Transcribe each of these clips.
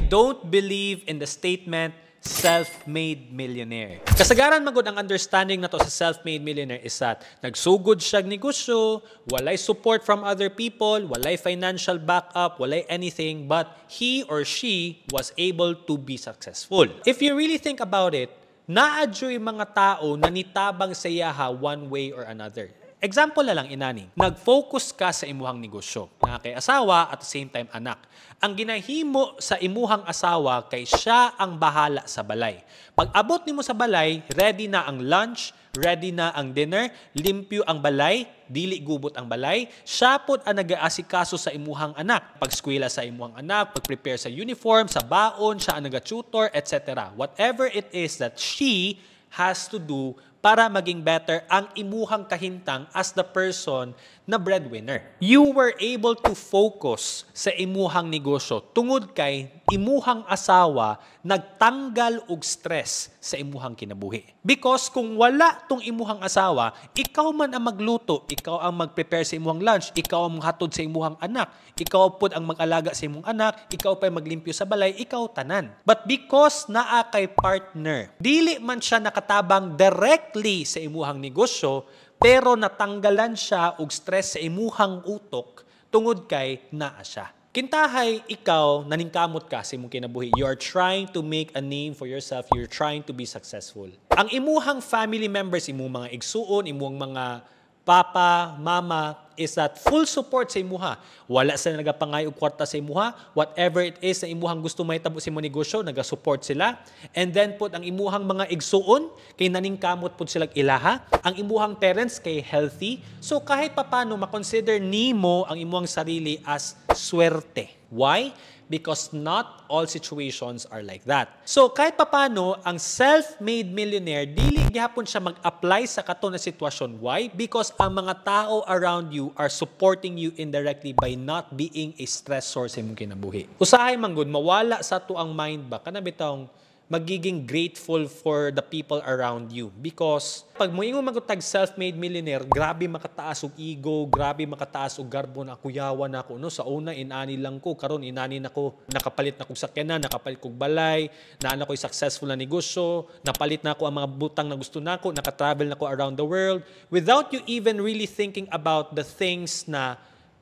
I don't believe in the statement self-made millionaire. Kasagaran magod ang understanding nato sa self-made millionaire is that nagsugod siya negosyo, walay support from other people, walay financial backup, walay anything, but he or she was able to be successful. If you really think about it, naadyo yung mga tao na nitabang sa yaha one way or another. Example na lang, inani. Nag-focus ka sa imuhang negosyo, nga kay asawa at same time anak. Ang ginahimo sa imuhang asawa kay siya ang bahala sa balay. Pag abot nimo sa balay, ready na ang lunch, ready na ang dinner, limpyo ang balay, dili gubot ang balay, siya pod ang nag-aasikaso sa imuhang anak. Pagskwela sa imuhang anak, pag-prepare sa uniform, sa baon, siya ang nag-tutor, etc. Whatever it is that she has to do para maging better ang imuhang kahintang as the person na breadwinner. You were able to focus sa imuhang negosyo tungod kay imuhang asawa nagtanggal og stress sa imuhang kinabuhi. Because kung wala tong imuhang asawa, ikaw man ang magluto, ikaw ang magprepare sa imuhang lunch, ikaw ang hatod sa imuhang anak, ikaw pud ang mag-alaga sa imong anak, ikaw pa maglimpyo sa balay, ikaw tanan. But because naa kay partner, dili man siya nakatabang directly sa imuhang negosyo, pero natanggalan siya og stress sa imuhang utok tungod kay naa siya. Kintahay, ikaw, naningkamot ka sa imong kinabuhi. You are trying to make a name for yourself. You're trying to be successful. Ang imuhang family members, imong mga igsuon, imong mga papa, mama, is that full support sa imuha. Wala sila nagapangay og kwarta sa imuha. Whatever it is na imuhang gusto may tabo sa imong negosyo, nag-support sila. And then put ang imuhang mga igsuon kay naningkamot pud sila ilaha. Ang imuhang parents kay healthy. So kahit papano makonsider nimo ang imuhang sarili as swerte. Why? Because not all situations are like that. So kahit papano, ang self-made millionaire, dili gihapon siya mag-apply sa kato na sitwasyon. Why? Because ang mga tao around you are supporting you indirectly by not being a stress source sa imong kinabuhi. Usahay mangod, mawala sa to ang mind ba Kanabitong, magiging grateful for the people around you. Because pag mo ingon magutag self-made millionaire, grabe makataas og ego, grabe makataas og garbo na kuyawa na ako. No, sa una inani lang ko, karon inani na ko, nakapalit na kog sakyanan, nakapalit kog balay, naana ko'y successful na negosyo, napalit na ako ang mga butang na gusto nako, naka-travel na ako around the world without you even really thinking about the things na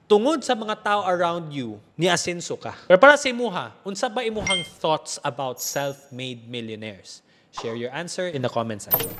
tungod sa mga tao around you, ni asenso ka. Pero para sa imuha, unsa ba imuhang thoughts about self-made millionaires? Share your answer in the comment section.